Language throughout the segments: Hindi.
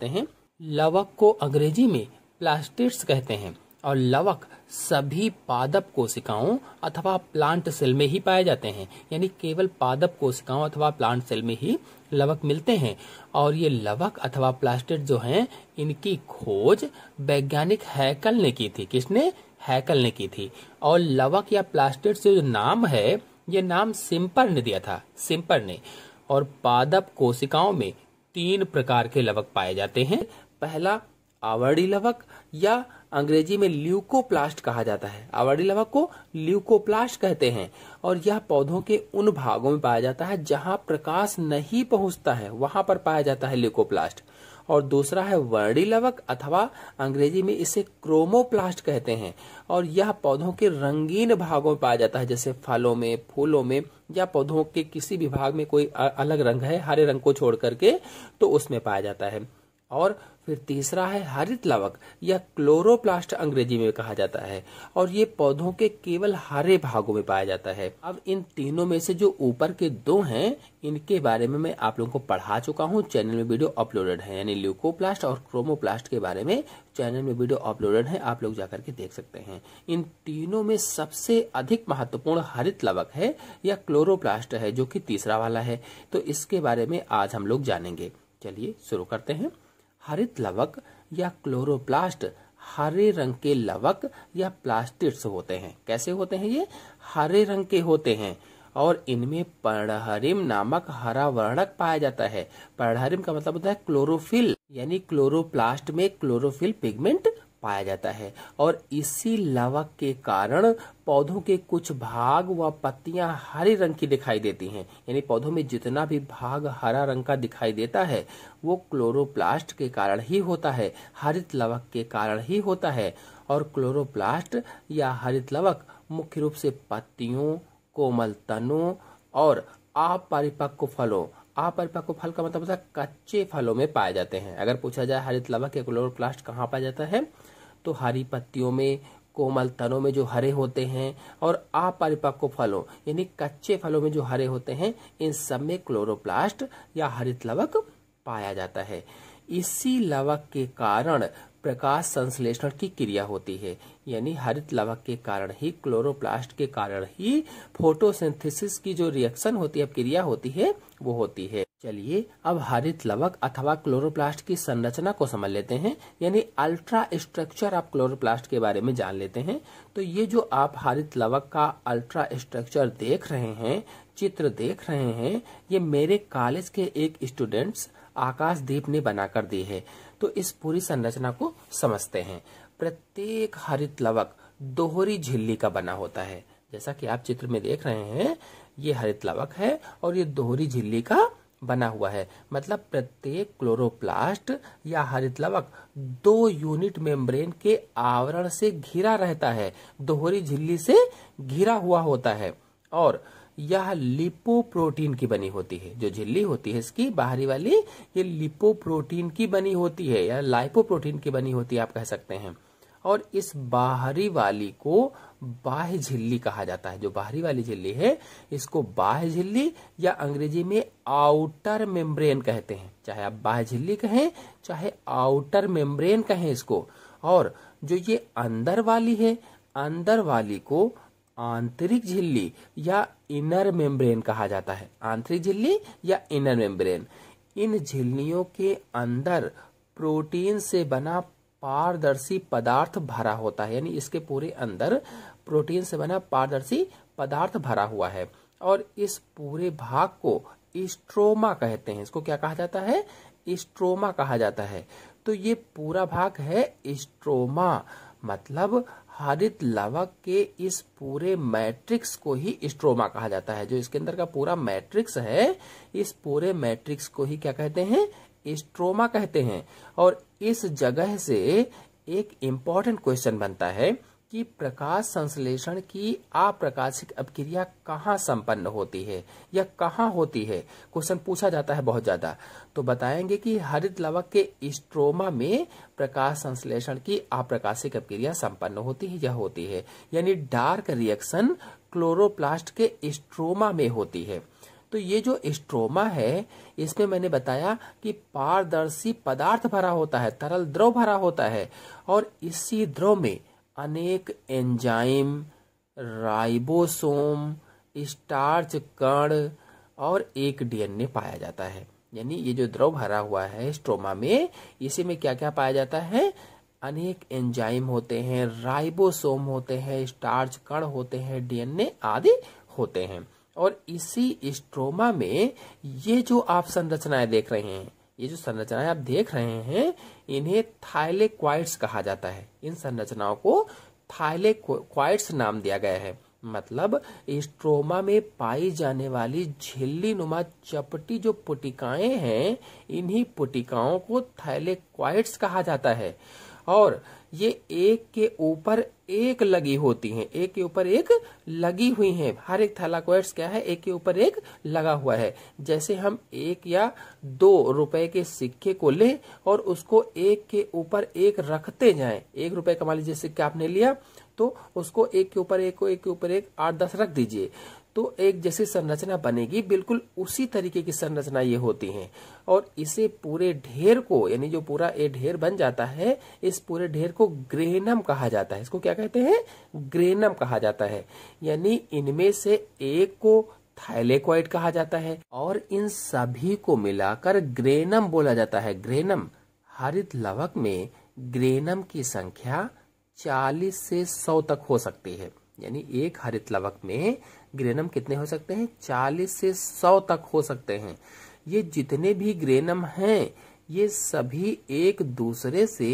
करते हैं लवक को अंग्रेजी में प्लास्टिड्स कहते हैं और लवक सभी पादप कोशिकाओं अथवा प्लांट सेल में ही पाए जाते हैं यानी केवल पादप कोशिकाओं अथवा प्लांट सेल में ही लवक मिलते हैं और ये लवक अथवा प्लास्टिड जो हैं इनकी खोज वैज्ञानिक हैकल ने की थी किसने हैकल ने की थी और लवक या प्लास्टिड से जो नाम है ये नाम सिंपर ने दिया था सिंपर ने और पादप कोशिकाओं में तीन प्रकार के लवक पाए जाते हैं पहला आवर्डी लवक या अंग्रेजी में ल्यूकोप्लास्ट कहा जाता है आवर्डी लवक को ल्यूकोप्लास्ट कहते हैं और यह पौधों के उन भागों में पाया जाता है जहां प्रकाश नहीं पहुंचता है वहां पर पाया जाता है ल्यूकोप्लास्ट और दूसरा है वर्णी लवक अथवा अंग्रेजी में इसे क्रोमोप्लास्ट कहते हैं और यह पौधों के रंगीन भागों में पाया जाता है जैसे फलों में फूलों में या पौधों के किसी भी भाग में कोई अलग रंग है हरे रंग को छोड़ करके तो उसमें पाया जाता है और फिर तीसरा है हरित लवक या क्लोरोप्लास्ट अंग्रेजी में कहा जाता है और ये पौधों के केवल हरे भागों में पाया जाता है अब इन तीनों में से जो ऊपर के दो हैं इनके बारे में मैं आप लोगों को पढ़ा चुका हूँ चैनल में वीडियो अपलोडेड है यानी ल्यूकोप्लास्ट और क्रोमोप्लास्ट के बारे में चैनल में वीडियो अपलोडेड है आप लोग जाकर के देख सकते हैं इन तीनों में सबसे अधिक महत्वपूर्ण हरित लवक है या क्लोरोप्लास्ट है जो कि तीसरा वाला है तो इसके बारे में आज हम लोग जानेंगे चलिए शुरू करते हैं हरित लवक या क्लोरोप्लास्ट हरे रंग के लवक या प्लास्टिक्स होते हैं कैसे होते हैं ये हरे रंग के होते हैं और इनमें पढ़हरिम नामक हरा वर्णक पाया जाता है पढ़हरिम का मतलब होता है क्लोरोफिल यानी क्लोरोप्लास्ट में क्लोरोफिल पिगमेंट पाया जाता है और इसी लवक के कारण पौधों के कुछ भाग व पत्तियां हरे रंग की दिखाई देती हैं यानी पौधों में जितना भी भाग हरा रंग का दिखाई देता है वो क्लोरोप्लास्ट के कारण ही होता है हरित लवक के कारण ही होता है और क्लोरोप्लास्ट या हरित लवक मुख्य रूप से पत्तियों कोमल तनों और अपरिपक्व फलों अपरिपक्व फल का मतलब होता है कच्चे फलों में पाए जाते हैं अगर पूछा जाए हरित लवक या क्लोरोप्लास्ट कहाँ पाया जाता है तो हरी पत्तियों में कोमल तनों में जो हरे होते हैं और अपरिपक्व फलों यानी कच्चे फलों में जो हरे होते हैं इन सब में क्लोरोप्लास्ट या हरित लवक पाया जाता है इसी लवक के कारण प्रकाश संश्लेषण की क्रिया होती है यानी हरित लवक के कारण ही क्लोरोप्लास्ट के कारण ही फोटोसिंथेसिस की जो रिएक्शन होती है क्रिया होती है वो होती है चलिए अब हरित लवक अथवा क्लोरोप्लास्ट की संरचना को समझ लेते हैं यानी अल्ट्रा स्ट्रक्चर आप क्लोरोप्लास्ट के बारे में जान लेते हैं तो ये जो आप हरित लवक का अल्ट्रा स्ट्रक्चर देख रहे हैं चित्र देख रहे हैं ये मेरे कॉलेज के एक स्टूडेंट्स दीप ने बनाकर दी है तो इस पूरी संरचना को समझते हैं प्रत्येक हरित लवक दोहरी झिल्ली का बना होता है जैसा कि आप चित्र में देख रहे हैं ये हरित लवक है और ये दोहरी झिल्ली का बना हुआ है मतलब प्रत्येक क्लोरोप्लास्ट या हरित लवक दो यूनिट मेम्ब्रेन के आवरण से घिरा रहता है दोहरी झिल्ली से घिरा हुआ होता है और यह लिपोप्रोटीन की बनी होती है जो झिल्ली होती है इसकी बाहरी वाली ये लिपोप्रोटीन की बनी होती है या लाइपोप्रोटीन की बनी होती है आप कह सकते हैं और इस बाहरी वाली को बाह्य झिल्ली कहा जाता है जो बाहरी वाली झिल्ली है इसको बाह्य झिल्ली या अंग्रेजी में आउटर मेम्ब्रेन कहते हैं चाहे आप बाह्य झिल्ली कहें चाहे आउटर मेम्ब्रेन कहें इसको और जो ये अंदर वाली है अंदर वाली को आंतरिक झिल्ली या इनर मेम्ब्रेन कहा जाता है आंतरिक झिल्ली या इनर मेम्ब्रेन इन झिल्लियों के अंदर प्रोटीन से बना पारदर्शी पदार्थ भरा होता है यानी इसके पूरे अंदर प्रोटीन से बना पारदर्शी पदार्थ भरा हुआ है और इस पूरे भाग को स्ट्रोमा कहते हैं इसको क्या कहा जाता है स्ट्रोमा कहा जाता है तो ये पूरा भाग है स्ट्रोमा मतलब हरित लवक के इस पूरे मैट्रिक्स को ही स्ट्रोमा कहा जाता है जो इसके अंदर का पूरा मैट्रिक्स है इस पूरे मैट्रिक्स को ही क्या कहते हैं स्ट्रोमा कहते हैं और इस जगह से एक इम्पॉर्टेंट क्वेश्चन बनता है कि प्रकाश संश्लेषण की अप्रकाशिक अपक्रिया कहाँ संपन्न होती है या कहाँ होती है क्वेश्चन पूछा जाता है बहुत ज्यादा तो बताएंगे कि हरित लवक के स्ट्रोमा में प्रकाश संश्लेषण की अप्रकाशिक अपक्रिया संपन्न होती है या होती है यानी डार्क रिएक्शन क्लोरोप्लास्ट के स्ट्रोमा में होती है तो ये जो स्ट्रोमा है इसमें मैंने बताया कि पारदर्शी पदार्थ भरा होता है तरल द्रव भरा होता है और इसी द्रव में अनेक एंजाइम राइबोसोम स्टार्च कण और एक डीएनए पाया जाता है यानी ये जो द्रव भरा हुआ है स्ट्रोमा में इसी में क्या क्या पाया जाता है अनेक एंजाइम होते हैं राइबोसोम होते हैं स्टार्च कण होते हैं डीएनए आदि होते हैं और इसी स्ट्रोमा में ये जो आप संरचनाएं देख रहे हैं ये जो संरचनाएं आप देख रहे हैं इन्हें थाइलेक्वाइट्स कहा जाता है इन संरचनाओं को थाइलेक्वाइट्स नाम दिया गया है मतलब स्ट्रोमा में पाई जाने वाली झिल्ली नुमा चपटी जो पुटिकाएं हैं इन्हीं पुटिकाओं को थैलेक्वाइट्स कहा जाता है और ये एक के ऊपर एक लगी होती हैं एक के ऊपर एक लगी हुई हैं हर एक थैलाकोइड्स क्या है एक के ऊपर एक लगा हुआ है जैसे हम एक या दो रुपए के सिक्के को ले और उसको एक के ऊपर एक रखते जाएं एक रुपए का मान लीजिए सिक्का आपने लिया तो उसको एक के ऊपर एक को एक के ऊपर एक आठ दस रख दीजिए तो एक जैसी संरचना बनेगी बिल्कुल उसी तरीके की संरचना ये होती है और इसे पूरे ढेर को यानी जो पूरा ये ढेर बन जाता है इस पूरे ढेर को ग्रेनम कहा जाता है इसको क्या कहते हैं ग्रेनम कहा जाता है यानी इनमें से एक को थाइलेक्वाइड कहा जाता है और इन सभी को मिलाकर ग्रेनम बोला जाता है ग्रेनम हरित लवक में ग्रेनम की संख्या 40 से 100 तक हो सकती है यानी एक हरित लवक में ग्रेनम कितने हो सकते हैं चालीस से सौ तक हो सकते हैं ये जितने भी ग्रेनम हैं ये सभी एक दूसरे से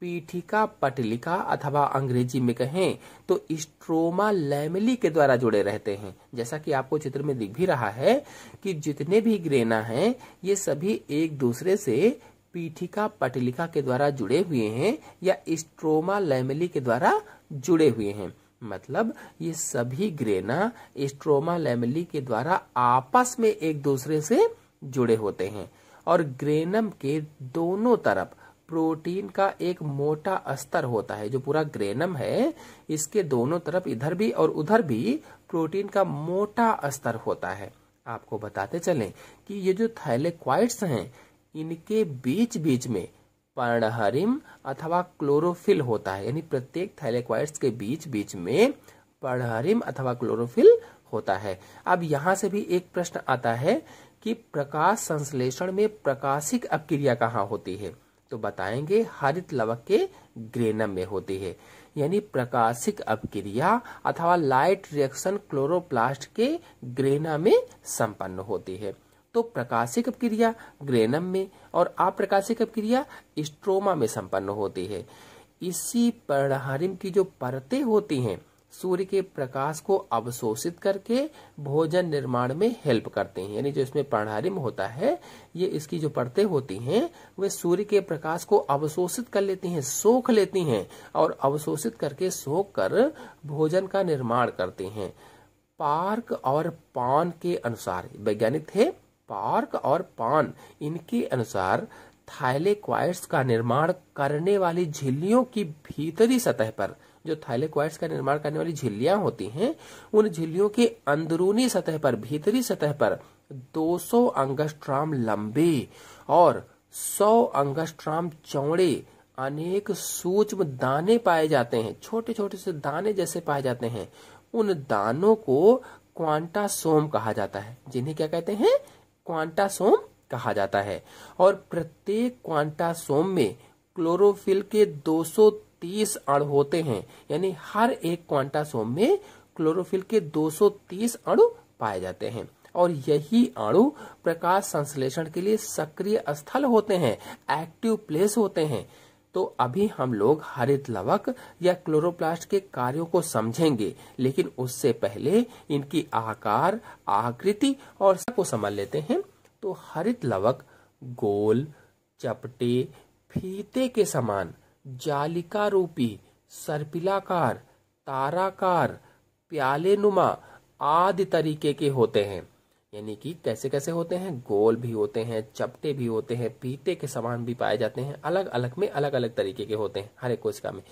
पीठिका पटलिका अथवा अंग्रेजी में कहें तो स्ट्रोमा लैमिली के द्वारा जुड़े रहते हैं जैसा कि आपको चित्र में दिख भी रहा है कि जितने भी ग्रेना हैं ये सभी एक दूसरे से पीठिका पटलिका के द्वारा जुड़े हुए हैं या स्ट्रोमा लैमिली के द्वारा जुड़े हुए हैं मतलब ये सभी ग्रेना स्ट्रोमा लेमली के द्वारा आपस में एक दूसरे से जुड़े होते हैं और ग्रेनम के दोनों तरफ प्रोटीन का एक मोटा अस्तर होता है जो पूरा ग्रेनम है इसके दोनों तरफ इधर भी और उधर भी प्रोटीन का मोटा अस्तर होता है आपको बताते चलें कि ये जो थैलेक्वाइट्स हैं इनके बीच बीच में पर्णहरिम अथवा क्लोरोफिल होता है यानी प्रत्येक थैलेक्वाइड्स के बीच बीच में पर्णहरिम अथवा क्लोरोफिल होता है अब यहां से भी एक प्रश्न आता है कि प्रकाश संश्लेषण में प्रकाशिक अपक्रिया कहाँ होती है तो बताएंगे हरित लवक के ग्रेनम में होती है यानी प्रकाशिक अपक्रिया अथवा लाइट रिएक्शन क्लोरोप्लास्ट के ग्रेना में संपन्न होती है तो प्रकाशिक क्रिया ग्रेनम में और अप्रकाशिक क्रिया स्ट्रोमा में संपन्न होती है इसी प्रणहारिम की जो परतें होती हैं सूर्य के प्रकाश को अवशोषित करके भोजन निर्माण में हेल्प करते हैं यानी जो इसमें प्रणहारिम होता है ये इसकी जो परतें होती हैं वे सूर्य के प्रकाश को अवशोषित कर लेती हैं सोख लेती हैं और अवशोषित करके सोख कर भोजन का निर्माण करते हैं पार्क और पान के अनुसार वैज्ञानिक थे पार्क और पान इनके अनुसार थाइलेक्वाइट्स का निर्माण करने वाली झिल्लियों की भीतरी सतह पर जो थाइलेक्वाइट्स का निर्माण करने वाली झिल्लियां होती हैं उन झिल्लियों के अंदरूनी सतह पर भीतरी सतह पर 200 अंगस्ट्राम लंबे और 100 अंगस्ट्राम चौड़े अनेक सूक्ष्म दाने पाए जाते हैं छोटे छोटे से दाने जैसे पाए जाते हैं उन दानों को क्वांटासोम कहा जाता है जिन्हें क्या कहते हैं क्वांटासोम कहा जाता है और प्रत्येक क्वांटासोम में क्लोरोफिल के 230 अणु होते हैं यानी हर एक क्वांटासोम में क्लोरोफिल के 230 अणु पाए जाते हैं और यही अणु प्रकाश संश्लेषण के लिए सक्रिय स्थल होते हैं एक्टिव प्लेस होते हैं तो अभी हम लोग हरित लवक या क्लोरोप्लास्ट के कार्यों को समझेंगे लेकिन उससे पहले इनकी आकार आकृति और सबको समझ लेते हैं तो हरित लवक गोल चपटे फीते के समान जालिका रूपी सर्पिलाकार ताराकार प्याले नुमा आदि तरीके के होते हैं यानी कि कैसे कैसे होते हैं गोल भी होते हैं चपटे भी होते हैं पीते के समान भी पाए जाते हैं अलग अलग में अलग अलग तरीके के होते हैं हर एक कोशिका में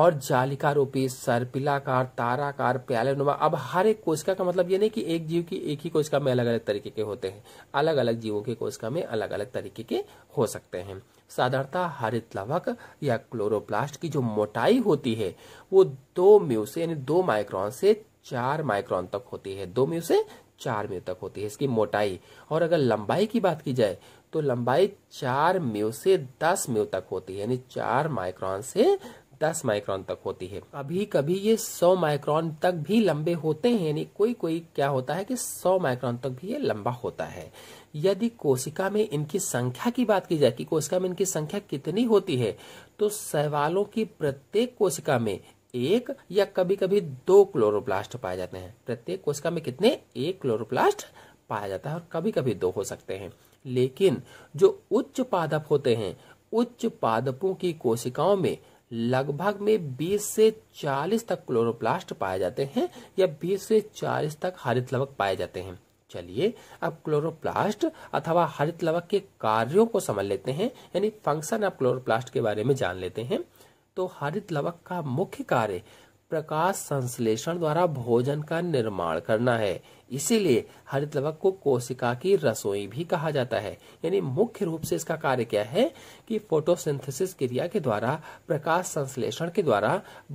और जालिका रूपी सरपिलाकार ताराकार नुमा अब हर एक कोशिका का मतलब ये नहीं कि एक जीव की एक ही कोशिका में अलग अलग तरीके के होते हैं अलग अलग जीवों की कोशिका में अलग अलग तरीके के हो सकते हैं साधारणता हरित लवक या क्लोरोप्लास्ट की जो मोटाई होती है वो दो म्यू से यानी दो माइक्रॉन से चार माइक्रॉन तक होती है दो म्यू से चार म्यू तक होती है इसकी मोटाई और अगर लंबाई की बात की जाए तो लंबाई चार म्यू से दस म्यू तक होती है यानी चार माइक्रॉन से दस माइक्रॉन तक होती है कभी कभी ये सौ माइक्रॉन तक भी लंबे होते हैं यानी कोई कोई क्या होता है कि सौ माइक्रॉन तक भी ये लंबा होता है यदि कोशिका में इनकी संख्या की बात की जाए कि कोशिका में इनकी संख्या कितनी होती है तो सवालों की प्रत्येक कोशिका में एक या कभी कभी दो क्लोरोप्लास्ट पाए जाते हैं प्रत्येक कोशिका में कितने एक क्लोरोप्लास्ट पाया जाता है और कभी कभी दो हो सकते हैं लेकिन जो उच्च पादप होते हैं उच्च पादपों की कोशिकाओं में लगभग में 20 से 40 तक क्लोरोप्लास्ट पाए जाते हैं या 20 से 40 तक हरित लवक पाए जाते हैं चलिए अब क्लोरोप्लास्ट अथवा हरित लवक के कार्यों को समझ लेते हैं यानी फंक्शन ऑफ क्लोरोप्लास्ट के बारे में जान लेते हैं तो हरित लवक का मुख्य कार्य प्रकाश संश्लेषण द्वारा भोजन का निर्माण करना है इसीलिए हरित लवक को कोशिका की रसोई भी कहा जाता है यानी मुख्य रूप से इसका कार्य क्या है कि फोटोसिंथेसिस क्रिया के द्वारा प्रकाश संश्लेषण के द्वारा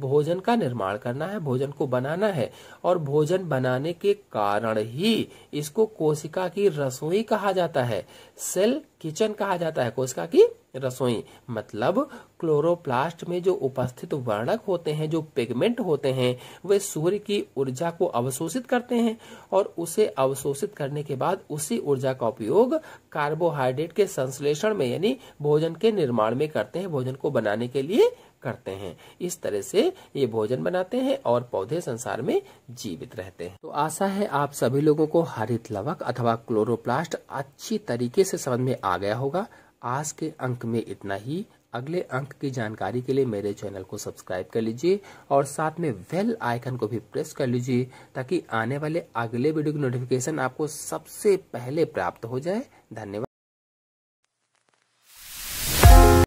भोजन का निर्माण करना है भोजन को बनाना है और भोजन बनाने के कारण ही इसको कोशिका की रसोई कहा जाता है सेल किचन कहा जाता है कोशिका की रसोई मतलब क्लोरोप्लास्ट में जो उपस्थित वर्णक होते हैं जो पिगमेंट होते हैं वे सूर्य की ऊर्जा को अवशोषित करते हैं और उसे अवशोषित करने के बाद उसी ऊर्जा का उपयोग कार्बोहाइड्रेट के संश्लेषण में यानी भोजन के निर्माण में करते हैं भोजन को बनाने के लिए करते हैं इस तरह से ये भोजन बनाते हैं और पौधे संसार में जीवित रहते हैं तो आशा है आप सभी लोगों को हरित लवक अथवा क्लोरोप्लास्ट अच्छी तरीके से समझ में आ गया होगा आज के अंक में इतना ही अगले अंक की जानकारी के लिए मेरे चैनल को सब्सक्राइब कर लीजिए और साथ में वेल आइकन को भी प्रेस कर लीजिए ताकि आने वाले अगले वीडियो की नोटिफिकेशन आपको सबसे पहले प्राप्त हो जाए धन्यवाद